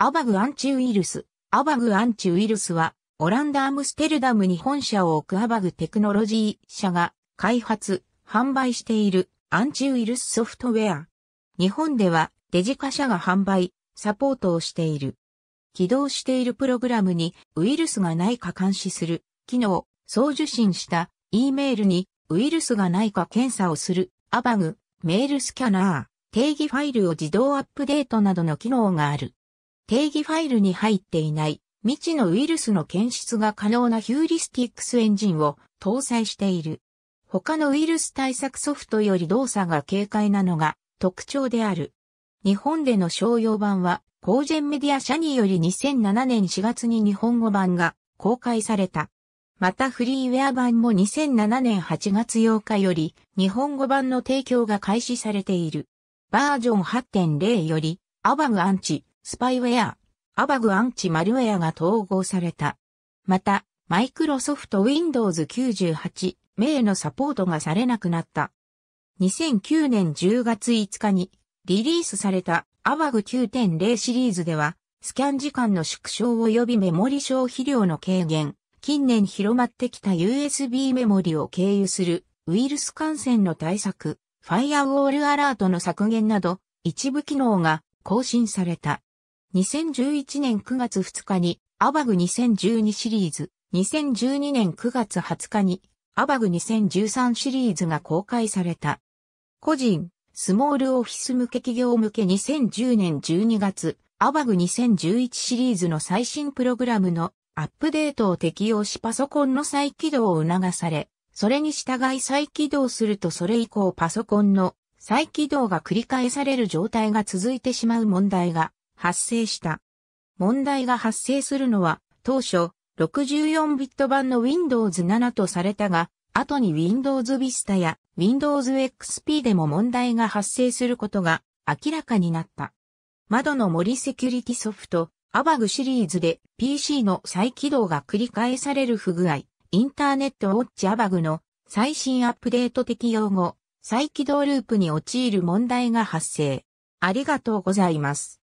アバグアンチウイルス。アバグアンチウイルスは、オランダ・アムステルダムに本社を置くアバグテクノロジー社が開発、販売しているアンチウイルスソフトウェア。日本ではデジカ社が販売、サポートをしている。起動しているプログラムにウイルスがないか監視する、機能、送受信した E メールにウイルスがないか検査をする、アバグ、メールスキャナー、定義ファイルを自動アップデートなどの機能がある。定義ファイルに入っていない未知のウイルスの検出が可能なヒューリスティックスエンジンを搭載している。他のウイルス対策ソフトより動作が軽快なのが特徴である。日本での商用版は、公然メディア社により2007年4月に日本語版が公開された。またフリーウェア版も2007年8月8日より日本語版の提供が開始されている。バージョン8.0より、アバムアンチスパイウェア、アバグアンチマルウェアが統合された。また、マイクロソフト Windows 98名のサポートがされなくなった。2009年10月5日にリリースされたアバグ9.0シリーズでは、スキャン時間の縮小及びメモリ消費量の軽減、近年広まってきた USB メモリを経由するウイルス感染の対策、ファイアウォールアラートの削減など、一部機能が更新された。2011年9月2日に、アバグ2012シリーズ、2012年9月20日に、アバグ2013シリーズが公開された。個人、スモールオフィス向け企業向け2010年12月、アバグ2011シリーズの最新プログラムのアップデートを適用しパソコンの再起動を促され、それに従い再起動するとそれ以降パソコンの再起動が繰り返される状態が続いてしまう問題が発生した。問題が発生するのは、当初、64ビット版の Windows 7とされたが、後に Windows Vista や Windows XP でも問題が発生することが明らかになった。窓の森セキュリティソフト、アバグシリーズで PC の再起動が繰り返される不具合、インターネットウォッチアバグの最新アップデート適用後、再起動ループに陥る問題が発生。ありがとうございます。